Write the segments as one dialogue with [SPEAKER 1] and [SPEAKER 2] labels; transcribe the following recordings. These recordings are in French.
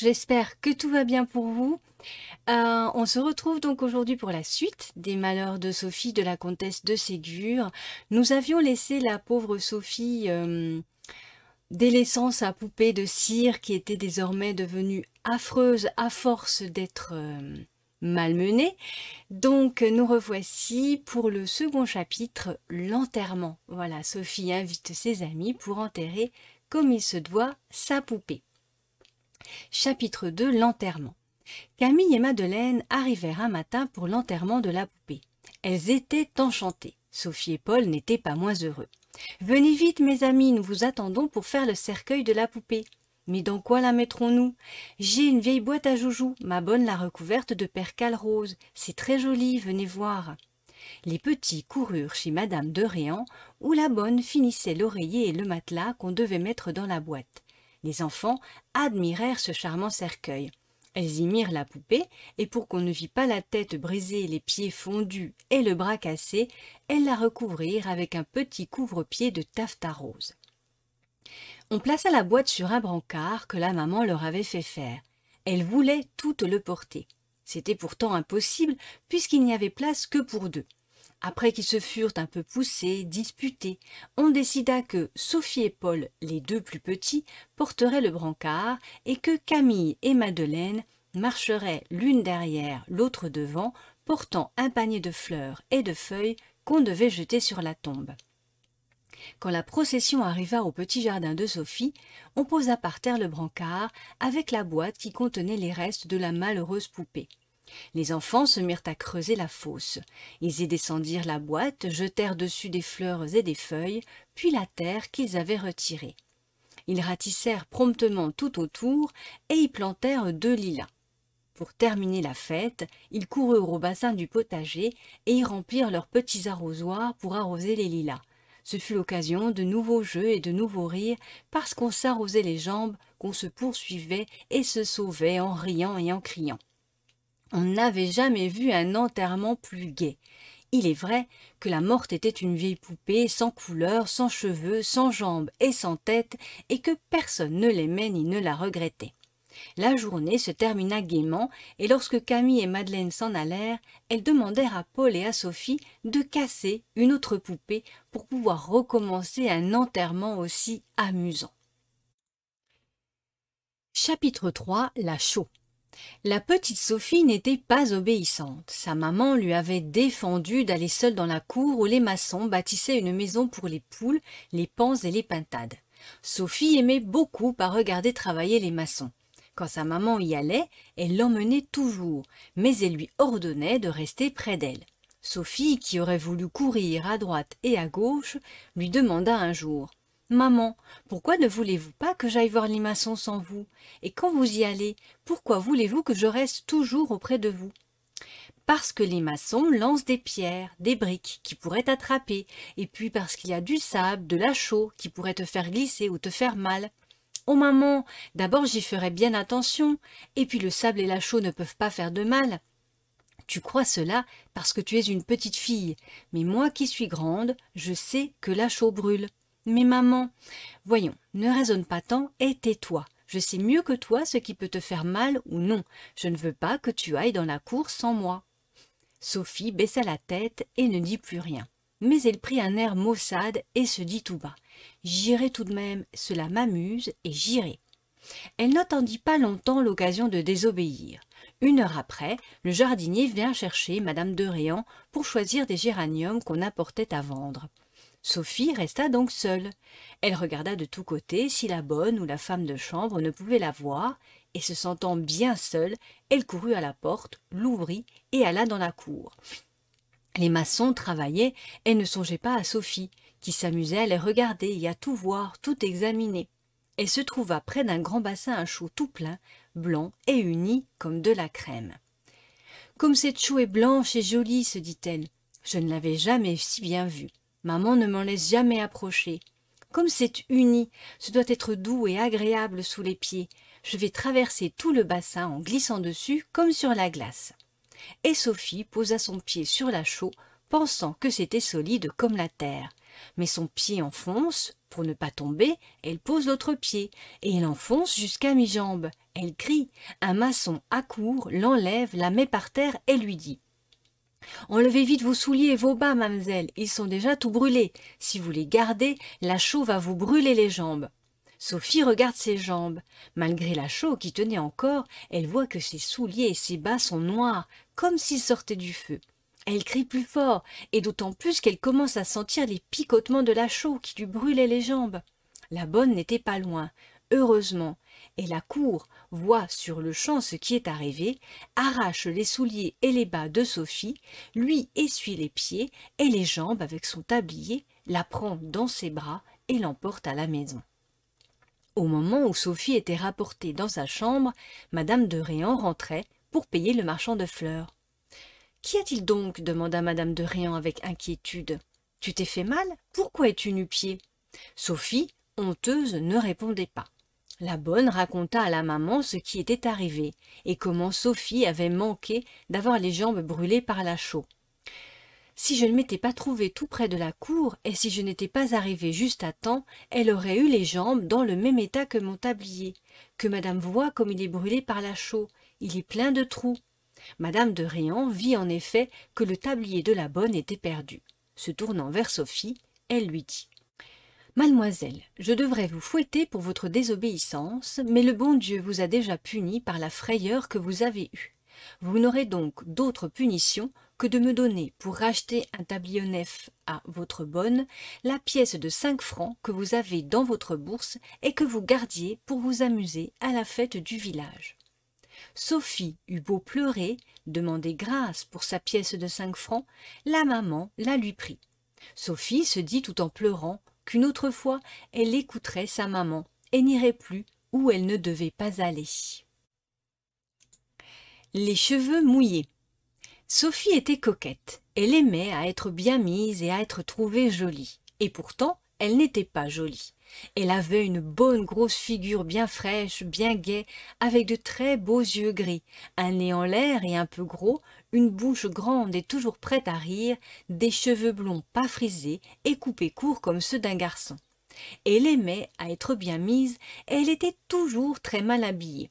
[SPEAKER 1] j'espère que tout va bien pour vous. Euh, on se retrouve donc aujourd'hui pour la suite des malheurs de Sophie de la comtesse de Ségur. Nous avions laissé la pauvre Sophie euh, délaissant sa poupée de cire qui était désormais devenue affreuse à force d'être euh, malmenée. Donc nous revoici pour le second chapitre, l'enterrement. Voilà, Sophie invite ses amis pour enterrer comme il se doit sa poupée. Chapitre 2 L'enterrement. Camille et Madeleine arrivèrent un matin pour l'enterrement de la poupée. Elles étaient enchantées. Sophie et Paul n'étaient pas moins heureux. Venez vite, mes amis, nous vous attendons pour faire le cercueil de la poupée. Mais dans quoi la mettrons-nous J'ai une vieille boîte à joujoux, ma bonne l'a recouverte de percale rose. C'est très joli, venez voir. Les petits coururent chez madame de Réan, où la bonne finissait l'oreiller et le matelas qu'on devait mettre dans la boîte. Les enfants admirèrent ce charmant cercueil. Elles y mirent la poupée, et pour qu'on ne vît pas la tête brisée, les pieds fondus et le bras cassé, elles la recouvrirent avec un petit couvre-pied de taffetas rose. On plaça la boîte sur un brancard que la maman leur avait fait faire. Elles voulaient toutes le porter. C'était pourtant impossible, puisqu'il n'y avait place que pour deux. Après qu'ils se furent un peu poussés, disputés, on décida que Sophie et Paul, les deux plus petits, porteraient le brancard et que Camille et Madeleine marcheraient l'une derrière, l'autre devant, portant un panier de fleurs et de feuilles qu'on devait jeter sur la tombe. Quand la procession arriva au petit jardin de Sophie, on posa par terre le brancard avec la boîte qui contenait les restes de la malheureuse poupée les enfants se mirent à creuser la fosse. Ils y descendirent la boîte, jetèrent dessus des fleurs et des feuilles, puis la terre qu'ils avaient retirée. Ils ratissèrent promptement tout autour et y plantèrent deux lilas. Pour terminer la fête, ils coururent au bassin du potager et y remplirent leurs petits arrosoirs pour arroser les lilas. Ce fut l'occasion de nouveaux jeux et de nouveaux rires, parce qu'on s'arrosait les jambes, qu'on se poursuivait et se sauvait en riant et en criant. On n'avait jamais vu un enterrement plus gai. Il est vrai que la morte était une vieille poupée, sans couleur, sans cheveux, sans jambes et sans tête, et que personne ne l'aimait ni ne la regrettait. La journée se termina gaiement, et lorsque Camille et Madeleine s'en allèrent, elles demandèrent à Paul et à Sophie de casser une autre poupée pour pouvoir recommencer un enterrement aussi amusant. Chapitre 3 La chaux la petite Sophie n'était pas obéissante. Sa maman lui avait défendu d'aller seule dans la cour où les maçons bâtissaient une maison pour les poules, les pans et les pintades. Sophie aimait beaucoup à regarder travailler les maçons. Quand sa maman y allait, elle l'emmenait toujours, mais elle lui ordonnait de rester près d'elle. Sophie, qui aurait voulu courir à droite et à gauche, lui demanda un jour Maman, pourquoi ne voulez-vous pas que j'aille voir les maçons sans vous Et quand vous y allez, pourquoi voulez-vous que je reste toujours auprès de vous parce que les maçons lancent des pierres, des briques qui pourraient t'attraper, et puis parce qu'il y a du sable, de la chaux qui pourrait te faire glisser ou te faire mal. Oh maman, d'abord j'y ferai bien attention, et puis le sable et la chaux ne peuvent pas faire de mal. Tu crois cela parce que tu es une petite fille, mais moi qui suis grande, je sais que la chaux brûle. Mais maman, voyons, ne raisonne pas tant et tais-toi. Je sais mieux que toi ce qui peut te faire mal ou non. Je ne veux pas que tu ailles dans la cour sans moi. Sophie baissa la tête et ne dit plus rien. Mais elle prit un air maussade et se dit tout bas. J'irai tout de même, cela m'amuse et j'irai. Elle n'attendit pas longtemps l'occasion de désobéir. Une heure après, le jardinier vint chercher Madame de Réan pour choisir des géraniums qu'on apportait à vendre. Sophie resta donc seule. Elle regarda de tous côtés si la bonne ou la femme de chambre ne pouvait la voir, et se sentant bien seule, elle courut à la porte, l'ouvrit et alla dans la cour. Les maçons travaillaient, et ne songeaient pas à Sophie, qui s'amusait à les regarder et à tout voir, tout examiner. Elle se trouva près d'un grand bassin à chaud tout plein, blanc et uni comme de la crème. Comme cette chou est blanche et jolie, se dit-elle, je ne l'avais jamais si bien vue. Maman ne m'en laisse jamais approcher. Comme c'est uni, ce doit être doux et agréable sous les pieds. Je vais traverser tout le bassin en glissant dessus comme sur la glace. Et Sophie posa son pied sur la chaux, pensant que c'était solide comme la terre. Mais son pied enfonce, pour ne pas tomber, elle pose l'autre pied, et elle enfonce jusqu'à mi-jambe. Elle crie. Un maçon accourt, l'enlève, la met par terre et lui dit Enlevez vite vos souliers et vos bas, mademoiselle, ils sont déjà tout brûlés. Si vous les gardez, la chaux va vous brûler les jambes. Sophie regarde ses jambes. Malgré la chaux qui tenait encore, elle voit que ses souliers et ses bas sont noirs, comme s'ils sortaient du feu. Elle crie plus fort, et d'autant plus qu'elle commence à sentir les picotements de la chaux qui lui brûlait les jambes. La bonne n'était pas loin, heureusement. Et la cour voit sur le champ ce qui est arrivé, arrache les souliers et les bas de Sophie, lui essuie les pieds et les jambes avec son tablier, la prend dans ses bras et l'emporte à la maison. Au moment où Sophie était rapportée dans sa chambre, madame de Réan rentrait pour payer le marchand de fleurs. Qu'y a-t-il donc demanda madame de Réan avec inquiétude. Tu t'es fait mal Pourquoi es-tu nu-pied Sophie, honteuse, ne répondait pas. La bonne raconta à la maman ce qui était arrivé et comment Sophie avait manqué d'avoir les jambes brûlées par la chaux. Si je ne m'étais pas trouvée tout près de la cour et si je n'étais pas arrivée juste à temps, elle aurait eu les jambes dans le même état que mon tablier. Que madame voit comme il est brûlé par la chaux, il est plein de trous. Madame de Réan vit en effet que le tablier de la bonne était perdu. Se tournant vers Sophie, elle lui dit Mademoiselle, je devrais vous fouetter pour votre désobéissance, mais le bon Dieu vous a déjà puni par la frayeur que vous avez eue. Vous n'aurez donc d'autre punition que de me donner, pour racheter un tablier neuf à votre bonne, la pièce de cinq francs que vous avez dans votre bourse et que vous gardiez pour vous amuser à la fête du village. Sophie eut beau pleurer, demander grâce pour sa pièce de cinq francs, la maman la lui prit. Sophie se dit tout en pleurant qu'une autre fois elle écouterait sa maman et n'irait plus où elle ne devait pas aller. Les cheveux mouillés. Sophie était coquette. Elle aimait à être bien mise et à être trouvée jolie. Et pourtant, elle n'était pas jolie. Elle avait une bonne grosse figure bien fraîche, bien gaie, avec de très beaux yeux gris, un nez en l'air et un peu gros, une bouche grande et toujours prête à rire, des cheveux blonds pas frisés et coupés courts comme ceux d'un garçon. Elle aimait à être bien mise, et elle était toujours très mal habillée.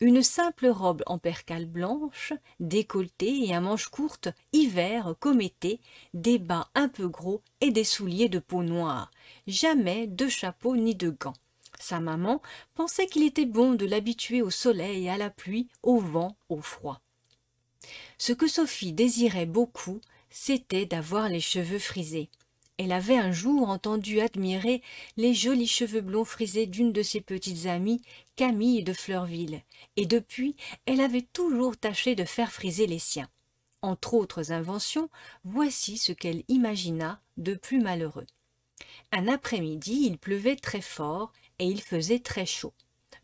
[SPEAKER 1] Une simple robe en percale blanche, décolletée et à manches courtes, hiver comme été, des bas un peu gros et des souliers de peau noire. Jamais de chapeau ni de gants. Sa maman pensait qu'il était bon de l'habituer au soleil, à la pluie, au vent, au froid. Ce que Sophie désirait beaucoup, c'était d'avoir les cheveux frisés. Elle avait un jour entendu admirer les jolis cheveux blonds frisés d'une de ses petites amies, Camille de Fleurville, et depuis, elle avait toujours tâché de faire friser les siens. Entre autres inventions, voici ce qu'elle imagina de plus malheureux. Un après-midi, il pleuvait très fort et il faisait très chaud,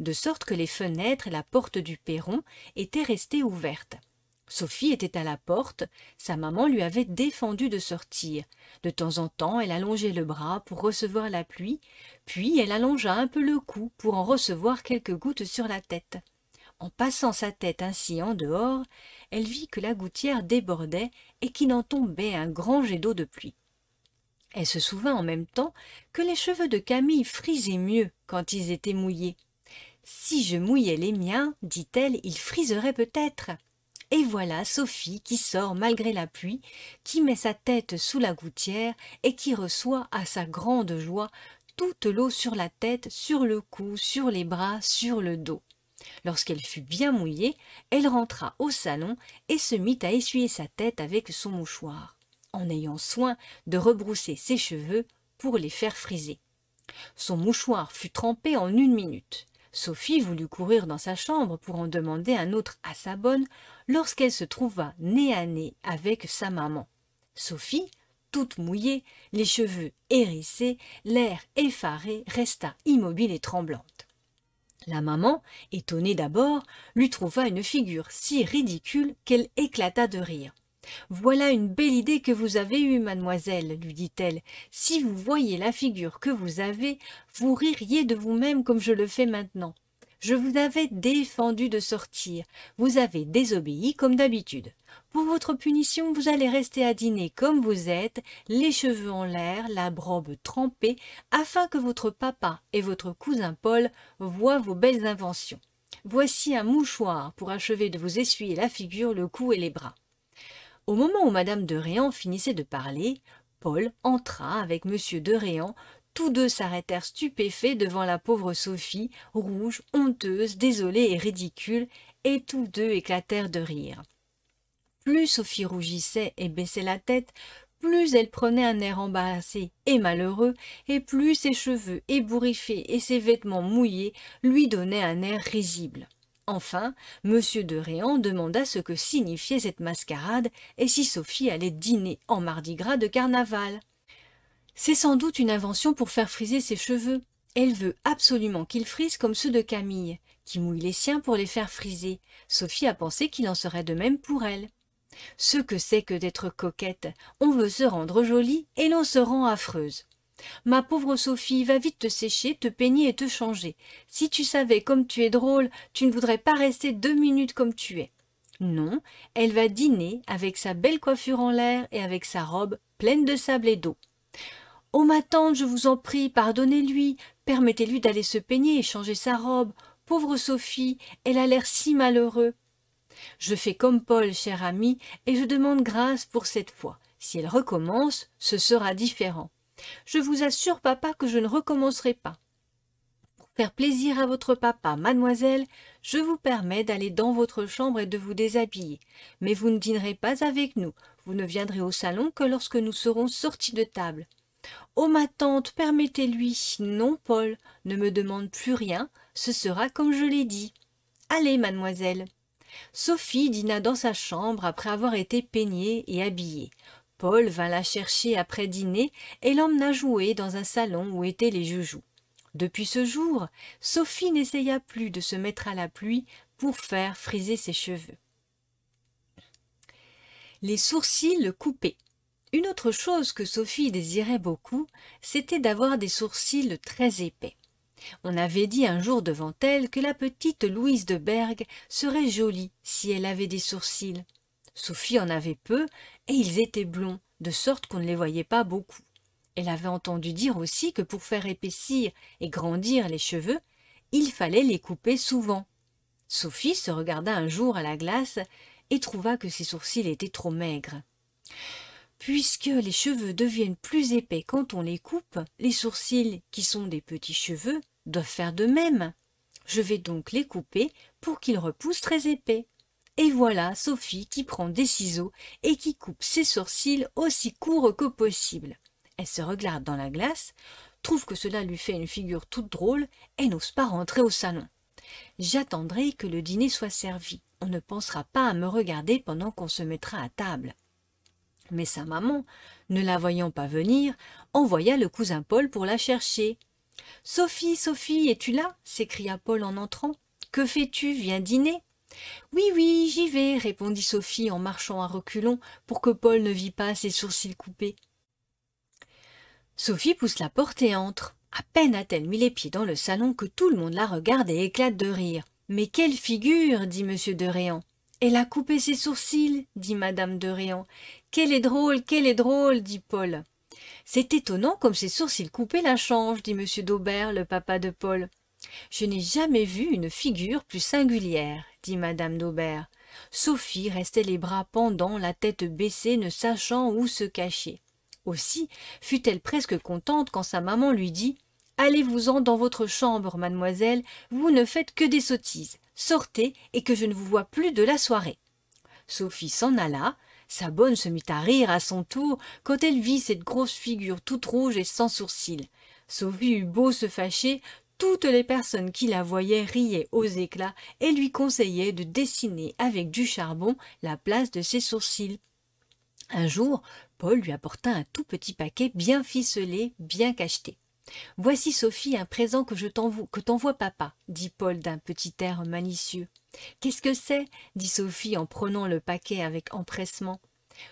[SPEAKER 1] de sorte que les fenêtres et la porte du perron étaient restées ouvertes. Sophie était à la porte, sa maman lui avait défendu de sortir. De temps en temps, elle allongeait le bras pour recevoir la pluie, puis elle allongea un peu le cou pour en recevoir quelques gouttes sur la tête. En passant sa tête ainsi en dehors, elle vit que la gouttière débordait et qu'il en tombait un grand jet d'eau de pluie. Elle se souvint en même temps que les cheveux de Camille frisaient mieux quand ils étaient mouillés. Si je mouillais les miens, dit-elle, ils friseraient peut-être et voilà Sophie qui sort malgré la pluie, qui met sa tête sous la gouttière et qui reçoit à sa grande joie toute l'eau sur la tête, sur le cou, sur les bras, sur le dos. Lorsqu'elle fut bien mouillée, elle rentra au salon et se mit à essuyer sa tête avec son mouchoir, en ayant soin de rebrousser ses cheveux pour les faire friser. Son mouchoir fut trempé en une minute. Sophie voulut courir dans sa chambre pour en demander un autre à sa bonne lorsqu'elle se trouva nez à nez avec sa maman. Sophie, toute mouillée, les cheveux hérissés, l'air effaré, resta immobile et tremblante. La maman, étonnée d'abord, lui trouva une figure si ridicule qu'elle éclata de rire. Voilà une belle idée que vous avez eue, mademoiselle, lui dit-elle. Si vous voyez la figure que vous avez, vous ririez de vous-même comme je le fais maintenant. Je vous avais défendu de sortir. Vous avez désobéi comme d'habitude. Pour votre punition, vous allez rester à dîner comme vous êtes, les cheveux en l'air, la brobe trempée, afin que votre papa et votre cousin Paul voient vos belles inventions. Voici un mouchoir pour achever de vous essuyer la figure, le cou et les bras. Au moment où Madame de Réan finissait de parler, Paul entra avec Monsieur de Réan. Tous deux s'arrêtèrent stupéfaits devant la pauvre Sophie, rouge, honteuse, désolée et ridicule, et tous deux éclatèrent de rire. Plus Sophie rougissait et baissait la tête, plus elle prenait un air embarrassé et malheureux, et plus ses cheveux ébouriffés et ses vêtements mouillés lui donnaient un air risible. Enfin, M. de Réan demanda ce que signifiait cette mascarade et si Sophie allait dîner en mardi gras de carnaval. C'est sans doute une invention pour faire friser ses cheveux. Elle veut absolument qu'ils frisent comme ceux de Camille, qui mouille les siens pour les faire friser. Sophie a pensé qu'il en serait de même pour elle. Ce que c'est que d'être coquette, on veut se rendre jolie et l'on se rend affreuse. Ma pauvre Sophie, va vite te sécher, te peigner et te changer. Si tu savais comme tu es drôle, tu ne voudrais pas rester deux minutes comme tu es. Non, elle va dîner avec sa belle coiffure en l'air et avec sa robe pleine de sable et d'eau. Oh ma tante, je vous en prie, pardonnez-lui, permettez-lui d'aller se peigner et changer sa robe. Pauvre Sophie, elle a l'air si malheureux. Je fais comme Paul, cher ami, et je demande grâce pour cette fois. Si elle recommence, ce sera différent. Je vous assure, papa, que je ne recommencerai pas. Pour faire plaisir à votre papa, mademoiselle, je vous permets d'aller dans votre chambre et de vous déshabiller. Mais vous ne dînerez pas avec nous. Vous ne viendrez au salon que lorsque nous serons sortis de table. Oh ma tante, permettez-lui. Non, Paul, ne me demande plus rien. Ce sera comme je l'ai dit. Allez, mademoiselle. Sophie dîna dans sa chambre après avoir été peignée et habillée. Paul vint la chercher après dîner et l'emmena jouer dans un salon où étaient les joujoux. Depuis ce jour, Sophie n'essaya plus de se mettre à la pluie pour faire friser ses cheveux. Les sourcils coupés. Une autre chose que Sophie désirait beaucoup, c'était d'avoir des sourcils très épais. On avait dit un jour devant elle que la petite Louise de Berg serait jolie si elle avait des sourcils. Sophie en avait peu, et ils étaient blonds, de sorte qu'on ne les voyait pas beaucoup. Elle avait entendu dire aussi que pour faire épaissir et grandir les cheveux, il fallait les couper souvent. Sophie se regarda un jour à la glace et trouva que ses sourcils étaient trop maigres. Puisque les cheveux deviennent plus épais quand on les coupe, les sourcils, qui sont des petits cheveux, doivent faire de même. Je vais donc les couper pour qu'ils repoussent très épais. Et voilà Sophie qui prend des ciseaux et qui coupe ses sourcils aussi courts que possible. Elle se regarde dans la glace, trouve que cela lui fait une figure toute drôle et n'ose pas rentrer au salon. J'attendrai que le dîner soit servi. On ne pensera pas à me regarder pendant qu'on se mettra à table. Mais sa maman, ne la voyant pas venir, envoya le cousin Paul pour la chercher. Sophie, Sophie, es-tu là s'écria Paul en entrant. Que fais-tu Viens dîner. Oui, oui, j'y vais, répondit Sophie en marchant à reculons pour que Paul ne vît pas ses sourcils coupés. Sophie pousse la porte et entre. À peine a-t-elle mis les pieds dans le salon que tout le monde la regarde et éclate de rire. Mais quelle figure dit M. de Réan. Elle a coupé ses sourcils, dit Madame de Réan. Quelle est drôle, quelle est drôle, dit Paul. C'est étonnant comme ses sourcils coupés la changent, dit M. d'Aubert, le papa de Paul. Je n'ai jamais vu une figure plus singulière, dit madame d'aubert sophie restait les bras pendants la tête baissée ne sachant où se cacher aussi fut-elle presque contente quand sa maman lui dit allez-vous-en dans votre chambre mademoiselle vous ne faites que des sottises sortez et que je ne vous vois plus de la soirée sophie s'en alla sa bonne se mit à rire à son tour quand elle vit cette grosse figure toute rouge et sans sourcils sophie eut beau se fâcher toutes les personnes qui la voyaient riaient aux éclats et lui conseillaient de dessiner avec du charbon la place de ses sourcils. Un jour, Paul lui apporta un tout petit paquet bien ficelé, bien cacheté. Voici, Sophie, un présent que je t'envoie papa, dit Paul d'un petit air malicieux. Qu'est-ce que c'est dit Sophie en prenant le paquet avec empressement.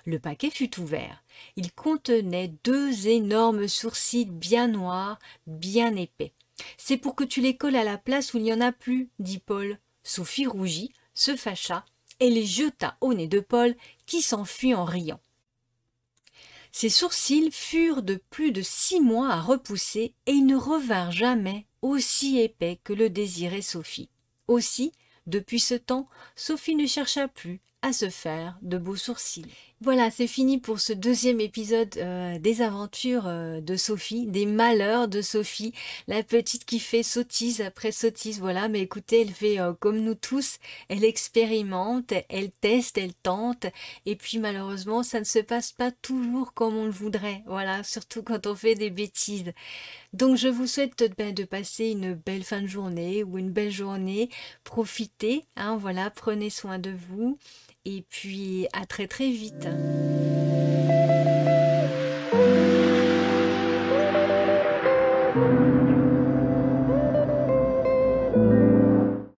[SPEAKER 1] Le paquet fut ouvert. Il contenait deux énormes sourcils bien noirs, bien épais. C'est pour que tu les colles à la place où il n'y en a plus, dit Paul. Sophie rougit, se fâcha et les jeta au nez de Paul, qui s'enfuit en riant. Ses sourcils furent de plus de six mois à repousser et ils ne revinrent jamais aussi épais que le désirait Sophie. Aussi, depuis ce temps, Sophie ne chercha plus à se faire de beaux sourcils. Voilà, c'est fini pour ce deuxième épisode euh, des aventures euh, de Sophie, des malheurs de Sophie, la petite qui fait sottise après sottise, voilà, mais écoutez, elle fait euh, comme nous tous, elle expérimente, elle teste, elle tente, et puis malheureusement, ça ne se passe pas toujours comme on le voudrait, voilà, surtout quand on fait des bêtises. Donc je vous souhaite de, ben, de passer une belle fin de journée ou une belle journée, profitez, hein, voilà, prenez soin de vous, et puis à très très vite.